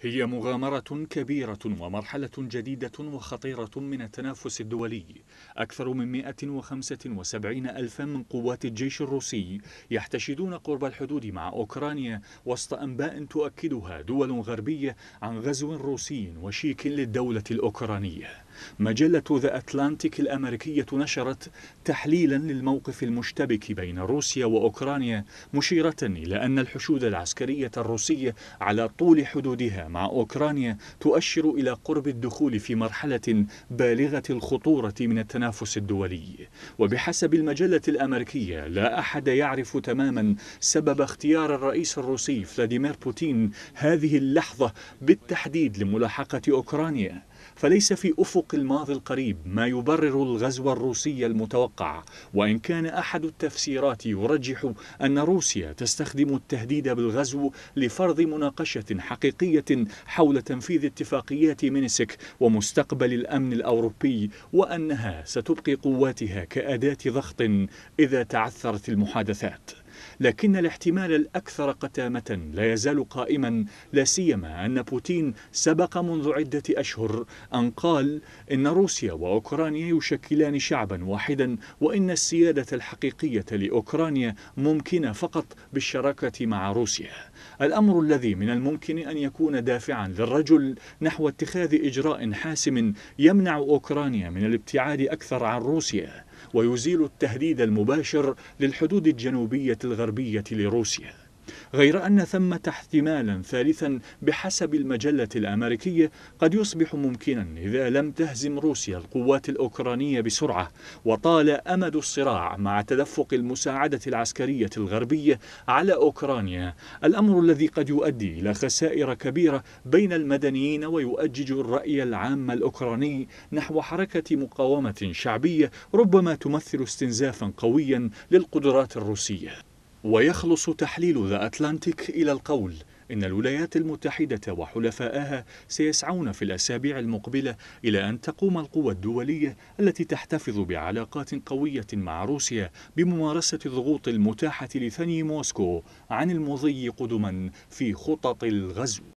هي مغامرة كبيرة ومرحلة جديدة وخطيرة من التنافس الدولي أكثر من 175 ألفا من قوات الجيش الروسي يحتشدون قرب الحدود مع أوكرانيا وسط أنباء تؤكدها دول غربية عن غزو روسي وشيك للدولة الأوكرانية مجلة ذا أتلانتيك الأمريكية نشرت تحليلا للموقف المشتبك بين روسيا وأوكرانيا مشيرة إلى أن الحشود العسكرية الروسية على طول حدودها مع أوكرانيا تؤشر إلى قرب الدخول في مرحلة بالغة الخطورة من التنافس الدولي وبحسب المجلة الأمريكية لا أحد يعرف تماما سبب اختيار الرئيس الروسي فلاديمير بوتين هذه اللحظة بالتحديد لملاحقة أوكرانيا فليس في أفق سوق الماضي القريب ما يبرر الغزو الروسي المتوقع وإن كان أحد التفسيرات يرجح أن روسيا تستخدم التهديد بالغزو لفرض مناقشة حقيقية حول تنفيذ اتفاقيات مينسك ومستقبل الأمن الأوروبي وأنها ستبقي قواتها كأداة ضغط إذا تعثرت المحادثات لكن الاحتمال الأكثر قتامة لا يزال قائما لا سيما أن بوتين سبق منذ عدة أشهر أن قال إن روسيا وأوكرانيا يشكلان شعبا واحدا وإن السيادة الحقيقية لأوكرانيا ممكنة فقط بالشراكة مع روسيا الأمر الذي من الممكن أن يكون دافعا للرجل نحو اتخاذ إجراء حاسم يمنع أوكرانيا من الابتعاد أكثر عن روسيا ويزيل التهديد المباشر للحدود الجنوبية الغربية لروسيا غير أن ثمة احتمالا ثالثا بحسب المجلة الأمريكية قد يصبح ممكنا إذا لم تهزم روسيا القوات الأوكرانية بسرعة وطال أمد الصراع مع تدفق المساعدة العسكرية الغربية على أوكرانيا الأمر الذي قد يؤدي إلى خسائر كبيرة بين المدنيين ويؤجج الرأي العام الأوكراني نحو حركة مقاومة شعبية ربما تمثل استنزافا قويا للقدرات الروسية ويخلص تحليل ذا أتلانتيك إلى القول إن الولايات المتحدة وحلفائها سيسعون في الأسابيع المقبلة إلى أن تقوم القوى الدولية التي تحتفظ بعلاقات قوية مع روسيا بممارسة الضغوط المتاحة لثني موسكو عن المضي قدما في خطط الغزو